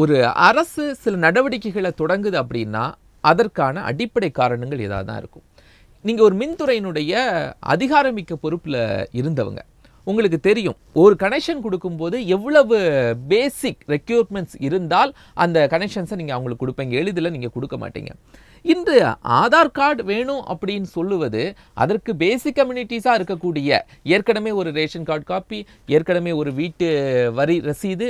ஒரு அரசு சில நடவடிக்கைகளை தொடங்குது அப்படின்னா அதற்கான அடிப்படை காரணங்கள் ஏதாவது தான் இருக்கும் நீங்கள் ஒரு மின்துறையினுடைய அதிகாரமிக்க பொறுப்பில் இருந்தவங்க உங்களுக்கு தெரியும் ஒரு கனெக்ஷன் கொடுக்கும்போது எவ்வளவு பேசிக் ரெக்யூர்மெண்ட்ஸ் இருந்தால் அந்த கனெக்ஷன்ஸை நீங்கள் அவங்களுக்கு கொடுப்பீங்க எளிதில் நீங்கள் கொடுக்க மாட்டீங்க இன்று ஆதார் கார்டு வேணும் அப்படின்னு சொல்லுவது அதற்கு பேசிக் கம்யூனிட்டிஸாக இருக்கக்கூடிய ஏற்கனவே ஒரு ரேஷன் கார்டு காப்பி ஏற்கனவே ஒரு வீட்டு வரி ரசீது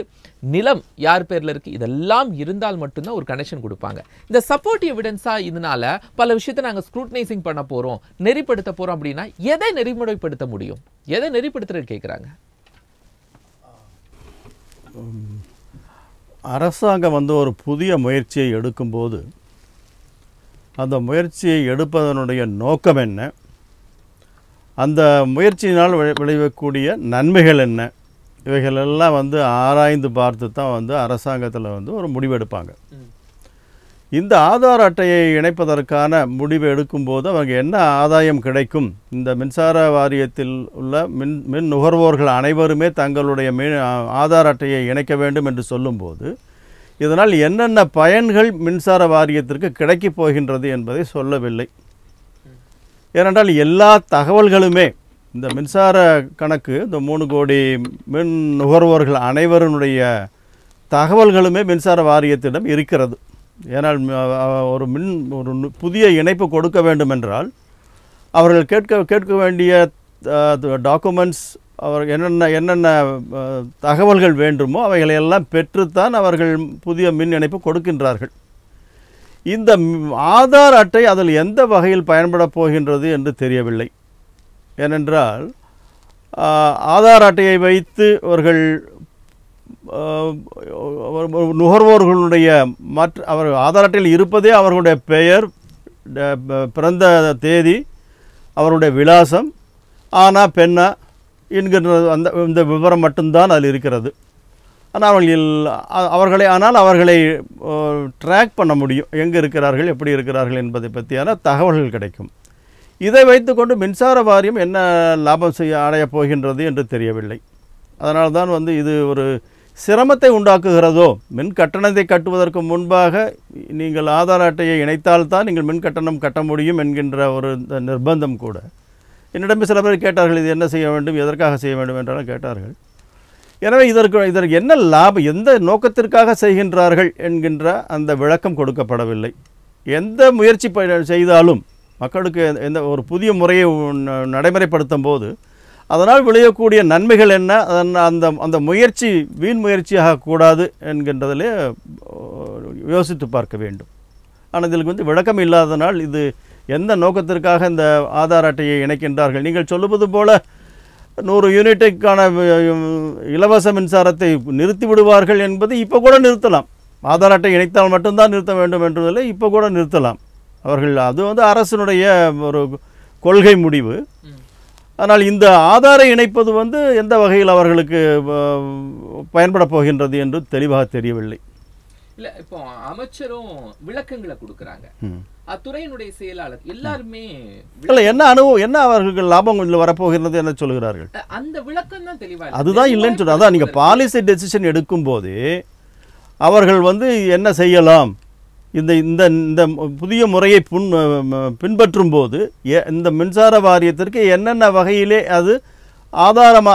நிலம் யார் பேரில் இருக்குது இதெல்லாம் இருந்தால் மட்டும்தான் ஒரு கனெக்ஷன் கொடுப்பாங்க இந்த சப்போர்ட் எவிடன்ஸாக இதனால் பல விஷயத்தை நாங்கள் ஸ்க்ரூட்டனைசிங் பண்ண போகிறோம் நெறிப்படுத்த போகிறோம் அப்படின்னா எதை நெறிமுறைப்படுத்த முடியும் எதை நெறிப்படுத்துகிற கேட்குறாங்க அரசாங்கம் வந்து ஒரு புதிய முயற்சியை எடுக்கும்போது அந்த முயற்சியை எடுப்பதனுடைய நோக்கம் என்ன அந்த முயற்சியினால் விளைவக்கூடிய நன்மைகள் என்ன இவைகளெல்லாம் வந்து ஆராய்ந்து பார்த்து தான் வந்து அரசாங்கத்தில் வந்து ஒரு முடிவெடுப்பாங்க இந்த ஆதார் அட்டையை இணைப்பதற்கான முடிவு எடுக்கும்போது அவங்க என்ன ஆதாயம் கிடைக்கும் இந்த மின்சார வாரியத்தில் உள்ள மின் மின் நுகர்வோர்கள் அனைவருமே தங்களுடைய மின் ஆதார் அட்டையை இணைக்க வேண்டும் என்று சொல்லும்போது இதனால் என்னென்ன பயன்கள் மின்சார வாரியத்திற்கு கிடைக்கப் போகின்றது என்பதை சொல்லவில்லை ஏனென்றால் எல்லா தகவல்களுமே இந்த மின்சார கணக்கு இந்த மூணு கோடி மின் நுகர்வோர்கள் அனைவருடைய தகவல்களுமே மின்சார வாரியத்திடம் இருக்கிறது ஏனால் ஒரு மின் ஒரு புதிய இணைப்பு கொடுக்க வேண்டும் என்றால் அவர்கள் கேட்க கேட்க வேண்டிய டாக்குமெண்ட்ஸ் அவர் என்னென்ன என்னென்ன தகவல்கள் வேண்டுமோ அவைகளையெல்லாம் பெற்றுத்தான் அவர்கள் புதிய மின் இணைப்பு கொடுக்கின்றார்கள் இந்த ஆதார் அட்டை அதில் எந்த வகையில் பயன்படப் போகின்றது என்று தெரியவில்லை ஏனென்றால் ஆதார் அட்டையை வைத்து அவர்கள் நுகர்வோர்களுடைய மற்ற அவர் ஆதார் அட்டையில் இருப்பதே அவர்களுடைய பெயர் பிறந்த தேதி அவருடைய விலாசம் ஆனா பெண்ணா என்கின்ற அந்த இந்த விவரம் மட்டும்தான் அதில் இருக்கிறது ஆனால் அவர்கள் அவர்களை ஆனால் அவர்களை ட்ராக் பண்ண முடியும் எங்கே இருக்கிறார்கள் எப்படி இருக்கிறார்கள் என்பதை பற்றியான தகவல்கள் கிடைக்கும் இதை வைத்துக்கொண்டு மின்சார வாரியம் என்ன லாபம் செய்ய அடையப் போகின்றது என்று தெரியவில்லை அதனால்தான் வந்து இது ஒரு சிரமத்தை உண்டாக்குகிறதோ மின் கட்டணத்தை கட்டுவதற்கு முன்பாக நீங்கள் ஆதார் அட்டையை இணைத்தால்தான் நீங்கள் மின் கட்டணம் கட்ட முடியும் என்கின்ற ஒரு நிர்பந்தம் கூட என்னிடம் சில பேர் கேட்டார்கள் இது என்ன செய்ய வேண்டும் எதற்காக செய்ய வேண்டும் என்றாலும் கேட்டார்கள் எனவே இதற்கு இதற்கு என்ன லாபம் எந்த நோக்கத்திற்காக செய்கின்றார்கள் என்கின்ற அந்த விளக்கம் கொடுக்கப்படவில்லை எந்த முயற்சி செய்தாலும் மக்களுக்கு எந்த ஒரு புதிய முறையை நடைமுறைப்படுத்தும் போது அதனால் விளையக்கூடிய நன்மைகள் என்ன அதன் அந்த அந்த முயற்சி வீண் முயற்சியாக கூடாது என்கின்றதிலே யோசித்து பார்க்க வேண்டும் ஆனால் இதில் வந்து விளக்கம் இல்லாதனால் இது எந்த நோக்கத்திற்காக இந்த ஆதார் அட்டையை இணைக்கின்றார்கள் நீங்கள் சொல்லுவது போல நூறு யூனிட்டுக்கான இலவச மின்சாரத்தை நிறுத்தி விடுவார்கள் என்பது இப்போ கூட நிறுத்தலாம் ஆதார் அட்டை இணைத்தால் மட்டும்தான் நிறுத்த வேண்டும் என்றதில்லை இப்போ கூட நிறுத்தலாம் அவர்கள் அது வந்து அரசனுடைய ஒரு கொள்கை முடிவு ஆனால் இந்த ஆதாரை இணைப்பது வந்து எந்த வகையில் அவர்களுக்கு பயன்பட போகின்றது என்று தெளிவாக தெரியவில்லை இல்லை இப்போ அமைச்சரும் விளக்கங்களை கொடுக்குறாங்க அத்துறையினுடைய செயலாளர் எல்லாருமே இல்லை என்ன அனுபவம் என்ன அவர்கள் லாபம் இதில் வரப்போகிறது என்ன சொல்கிறார்கள் அந்த விளக்கம் தான் தெளிவாக அதுதான் இல்லைன்னு சொல்கிறேன் அதான் நீங்கள் பாலிசி டெசிஷன் எடுக்கும்போது அவர்கள் வந்து என்ன செய்யலாம் இந்த இந்த இந்த புதிய முறையை புன் பின்பற்றும் போது இந்த மின்சார வாரியத்திற்கு என்னென்ன வகையிலே அது ஆதாரம்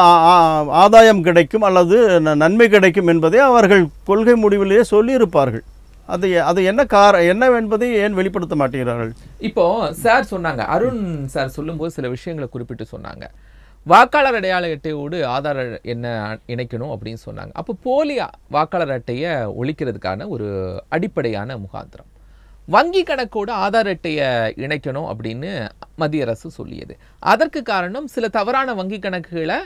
ஆதாயம் கிடைக்கும் அல்லது நன்மை கிடைக்கும் என்பதை அவர்கள் கொள்கை முடிவிலேயே சொல்லியிருப்பார்கள் அது அது என்ன கார என்ன என்பதை ஏன் வெளிப்படுத்த மாட்டேங்கிறார்கள் இப்போ சார் சொன்னாங்க அருண் சார் சொல்லும்போது சில விஷயங்களை குறிப்பிட்டு சொன்னாங்க வாக்காளர் அடையாள அட்டையோடு ஆதார் என்ன இணைக்கணும் அப்படின்னு சொன்னாங்க அப்போ போலியா வாக்காளர் அட்டையை ஒழிக்கிறதுக்கான ஒரு அடிப்படையான முகாந்திரம் வங்கி கணக்கோடு ஆதார் அட்டையை இணைக்கணும் அப்படின்னு மத்திய அரசு சொல்லியது அதற்கு காரணம் சில தவறான வங்கி கணக்குகளை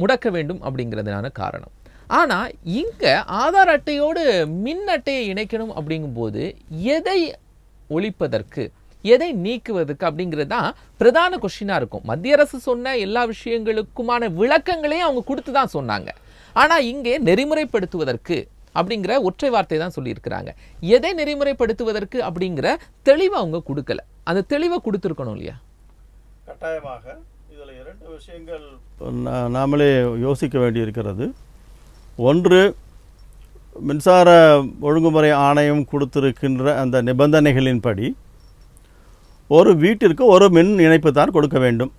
முடக்க வேண்டும் அப்படிங்கிறதுனான காரணம் ஆனால் இங்கே ஆதார் அட்டையோடு மின் அட்டையை இணைக்கணும் அப்படிங்கும்போது எதை ஒழிப்பதற்கு எதை நீக்குவதுக்கு அப்படிங்கிறது தான் பிரதான கொஷினாக இருக்கும் மத்திய அரசு சொன்ன எல்லா விஷயங்களுக்குமான விளக்கங்களையும் அவங்க கொடுத்து தான் சொன்னாங்க ஆனால் இங்கே நெறிமுறைப்படுத்துவதற்கு அப்படிங்கிற ஒற்றை வார்த்தை தான் சொல்லியிருக்கிறாங்க எதை நெறிமுறைப்படுத்துவதற்கு அப்படிங்கிற தெளிவை அவங்க கொடுக்கல அந்த தெளிவை கொடுத்துருக்கணும் இல்லையா கட்டாயமாக இதில் இரண்டு விஷயங்கள் நாமளே யோசிக்க வேண்டியிருக்கிறது ஒன்று மின்சார ஒழுங்குமுறை ஆணையம் கொடுத்திருக்கின்ற அந்த நிபந்தனைகளின்படி ஒரு வீட்டிற்கு ஒரு மின் இணைப்பு தான் கொடுக்க வேண்டும்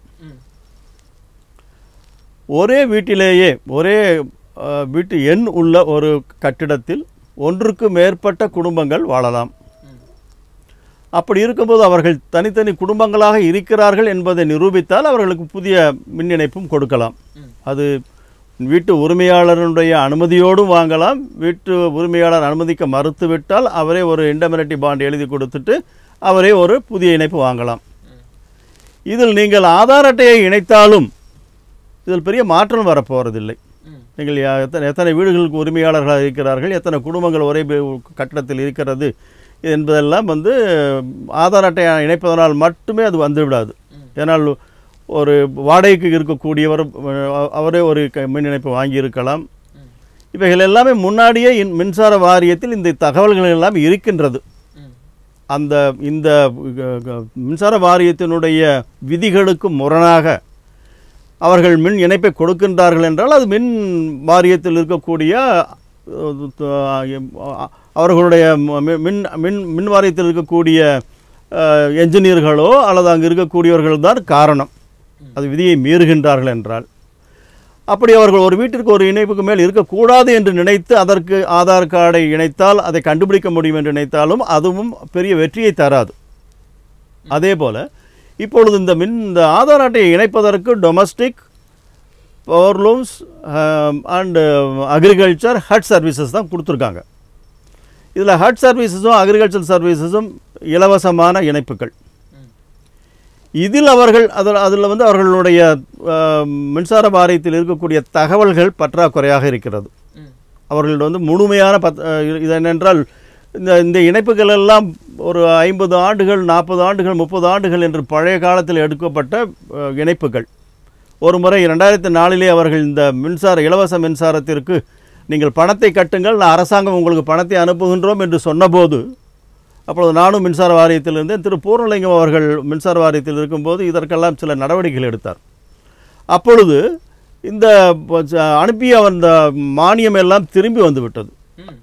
ஒரே வீட்டிலேயே ஒரே வீட்டு எண் உள்ள ஒரு கட்டிடத்தில் ஒன்றுக்கு மேற்பட்ட குடும்பங்கள் வாழலாம் அப்படி இருக்கும்போது அவர்கள் தனித்தனி குடும்பங்களாக இருக்கிறார்கள் என்பதை நிரூபித்தால் அவர்களுக்கு புதிய மின் இணைப்பும் கொடுக்கலாம் அது வீட்டு உரிமையாளருடைய அனுமதியோடும் வாங்கலாம் வீட்டு உரிமையாளர் அனுமதிக்க மறுத்துவிட்டால் அவரே ஒரு இண்டமினிட்டி பாண்ட் எழுதி கொடுத்துட்டு அவரே ஒரு புதிய இணைப்பு வாங்கலாம் இதில் நீங்கள் ஆதார் அட்டையை இணைத்தாலும் இதில் பெரிய மாற்றம் வரப்போகிறதில்லை நீங்கள் எத்தனை எத்தனை வீடுகளுக்கு உரிமையாளர்களாக இருக்கிறார்கள் எத்தனை குடும்பங்கள் ஒரே கட்டடத்தில் இருக்கிறது என்பதெல்லாம் வந்து ஆதார் அட்டையை இணைப்பதனால் மட்டுமே அது வந்துவிடாது ஏன்னால் ஒரு வாடகைக்கு இருக்கக்கூடியவர் அவரே ஒரு மின் இணைப்பு வாங்கியிருக்கலாம் இவைகள் எல்லாமே முன்னாடியே மின்சார வாரியத்தில் இந்த தகவல்கள் எல்லாம் இருக்கின்றது அந்த இந்த மின்சார வாரியத்தினுடைய விதிகளுக்கு முரணாக அவர்கள் மின் இணைப்பை கொடுக்கின்றார்கள் என்றால் அது மின் வாரியத்தில் இருக்கக்கூடிய அவர்களுடைய மின் மின் மின் வாரியத்தில் இருக்கக்கூடிய என்ஜினியர்களோ அல்லது அங்கே இருக்கக்கூடியவர்கள் தான் காரணம் அது விதியை மீறுகின்றார்கள் என்றால் அப்படி அவர்கள் ஒரு வீட்டிற்கு ஒரு இணைப்புக்கு மேல் இருக்கக்கூடாது என்று நினைத்து அதற்கு ஆதார் கார்டை இணைத்தால் அதை கண்டுபிடிக்க முடியும் என்று நினைத்தாலும் அதுவும் பெரிய வெற்றியை தராது அதே போல் இப்பொழுது இந்த மின் இந்த ஆதார் அட்டையை இணைப்பதற்கு domestic power looms and agriculture hut services தான் கொடுத்துருக்காங்க இதில் ஹட் சர்வீசஸும் அக்ரிகல்ச்சர் சர்வீசஸும் இலவசமான இணைப்புகள் இதில் அவர்கள் அதில் அதில் வந்து அவர்களுடைய மின்சார வாரியத்தில் இருக்கக்கூடிய தகவல்கள் பற்றாக்குறையாக இருக்கிறது அவர்கள்ட்ட வந்து முழுமையான பத் இது என்னென்றால் இந்த இந்த இணைப்புகள் எல்லாம் ஒரு ஐம்பது ஆண்டுகள் நாற்பது ஆண்டுகள் முப்பது ஆண்டுகள் என்று பழைய காலத்தில் எடுக்கப்பட்ட இணைப்புகள் ஒரு முறை ரெண்டாயிரத்தி நாலிலே அவர்கள் இந்த மின்சார இலவச மின்சாரத்திற்கு நீங்கள் பணத்தை கட்டுங்கள் நான் அரசாங்கம் உங்களுக்கு பணத்தை அனுப்புகின்றோம் என்று சொன்னபோது அப்பொழுது நானும் மின்சார வாரியத்தில் இருந்தேன் திரு பூர்ணலிங்கம் அவர்கள் மின்சார வாரியத்தில் இருக்கும்போது இதற்கெல்லாம் சில நடவடிக்கைகள் எடுத்தார் அப்பொழுது இந்த அனுப்பிய அந்த மானியம் எல்லாம் திரும்பி வந்துவிட்டது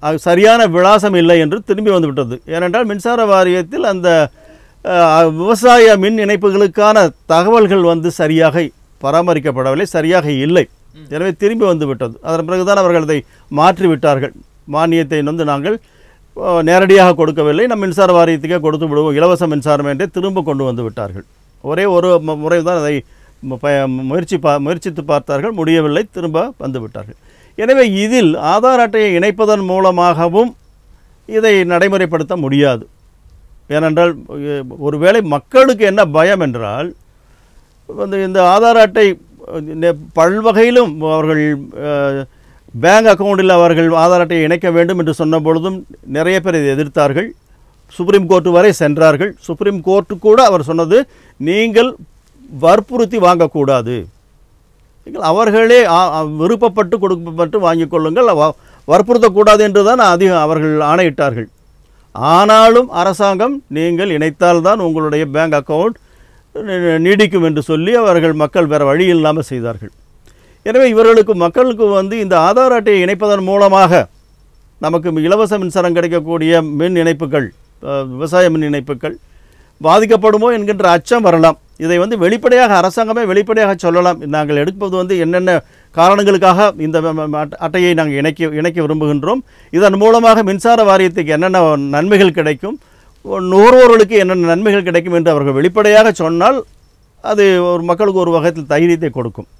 அது சரியான விளாசம் இல்லை என்று திரும்பி வந்துவிட்டது ஏனென்றால் மின்சார வாரியத்தில் அந்த விவசாய மின் இணைப்புகளுக்கான தகவல்கள் வந்து சரியாக பராமரிக்கப்படவில்லை சரியாக இல்லை எனவே திரும்பி வந்துவிட்டது அதன் பிறகுதான் அவர்கள் அதை மாற்றிவிட்டார்கள் மானியத்தை வந்து நாங்கள் நேரடியாக கொடுக்கவில்லை நம் மின்சார வாரியத்துக்கே கொடுத்து விடுவோம் இலவச மின்சாரம் என்றே திரும்ப கொண்டு வந்து விட்டார்கள் ஒரே ஒரு முறை தான் அதை முயற்சி பா முயற்சித்து பார்த்தார்கள் முடியவில்லை திரும்ப வந்து விட்டார்கள் எனவே இதில் ஆதார் அட்டையை இணைப்பதன் மூலமாகவும் இதை நடைமுறைப்படுத்த முடியாது ஏனென்றால் ஒருவேளை மக்களுக்கு என்ன பயம் என்றால் வந்து இந்த ஆதார் அட்டை பல்வகையிலும் அவர்கள் பேங்க் அக்கௌண்டில் அவர்கள் ஆதார் அட்டையை இணைக்க வேண்டும் என்று சொன்ன பொழுதும் நிறைய பேர் இதை எதிர்த்தார்கள் சுப்ரீம் கோர்ட்டு வரை சென்றார்கள் சுப்ரீம் கோர்ட்டு கூட அவர் சொன்னது நீங்கள் வற்புறுத்தி வாங்கக்கூடாது நீங்கள் அவர்களே விருப்பப்பட்டு கொடுக்கப்பட்டு வாங்கிக் கொள்ளுங்கள் வற்புறுத்தக்கூடாது என்று தான் அதிகம் அவர்கள் ஆணையிட்டார்கள் ஆனாலும் அரசாங்கம் நீங்கள் இணைத்தால்தான் உங்களுடைய பேங்க் அக்கௌண்ட் நீடிக்கும் என்று சொல்லி அவர்கள் மக்கள் வேறு வழி இல்லாமல் செய்தார்கள் எனவே இவர்களுக்கு மக்களுக்கு வந்து இந்த ஆதார் அட்டையை இணைப்பதன் மூலமாக நமக்கு இலவச மின்சாரம் கிடைக்கக்கூடிய மின் இணைப்புகள் விவசாய மின் இணைப்புகள் பாதிக்கப்படுமோ என்கின்ற அச்சம் வரலாம் இதை வந்து வெளிப்படையாக அரசாங்கமே வெளிப்படையாக சொல்லலாம் நாங்கள் எடுப்பது வந்து என்னென்ன காரணங்களுக்காக இந்த அட்டையை நாங்கள் இணைக்க இணைக்க விரும்புகின்றோம் இதன் மூலமாக மின்சார வாரியத்துக்கு என்னென்ன நன்மைகள் கிடைக்கும் நுகர்வோர்களுக்கு என்னென்ன நன்மைகள் கிடைக்கும் என்று அவர்கள் வெளிப்படையாக சொன்னால் அது ஒரு மக்களுக்கு ஒரு வகையில் தைரியத்தை கொடுக்கும்